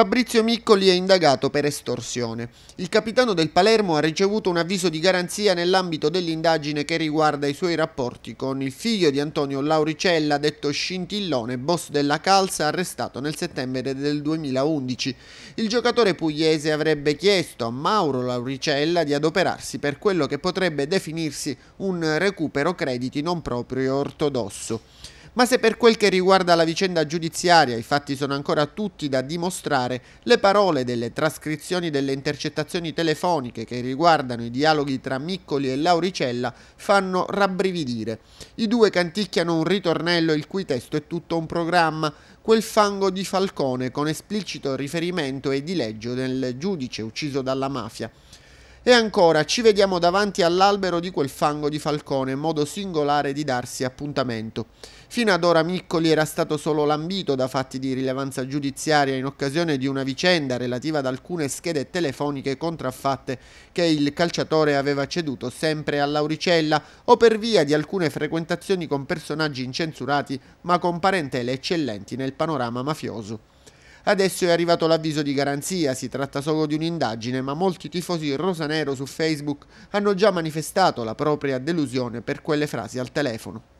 Fabrizio Miccoli è indagato per estorsione. Il capitano del Palermo ha ricevuto un avviso di garanzia nell'ambito dell'indagine che riguarda i suoi rapporti con il figlio di Antonio Lauricella, detto Scintillone, boss della Calza, arrestato nel settembre del 2011. Il giocatore pugliese avrebbe chiesto a Mauro Lauricella di adoperarsi per quello che potrebbe definirsi un recupero crediti non proprio ortodosso. Ma se per quel che riguarda la vicenda giudiziaria i fatti sono ancora tutti da dimostrare, le parole delle trascrizioni delle intercettazioni telefoniche che riguardano i dialoghi tra Miccoli e Lauricella fanno rabbrividire. I due canticchiano un ritornello il cui testo è tutto un programma, quel fango di Falcone con esplicito riferimento e dileggio del giudice ucciso dalla mafia. E ancora, ci vediamo davanti all'albero di quel fango di Falcone, modo singolare di darsi appuntamento. Fino ad ora Miccoli era stato solo lambito da fatti di rilevanza giudiziaria in occasione di una vicenda relativa ad alcune schede telefoniche contraffatte che il calciatore aveva ceduto sempre a Lauricella o per via di alcune frequentazioni con personaggi incensurati ma con parentele eccellenti nel panorama mafioso. Adesso è arrivato l'avviso di garanzia, si tratta solo di un'indagine, ma molti tifosi rosanero su Facebook hanno già manifestato la propria delusione per quelle frasi al telefono.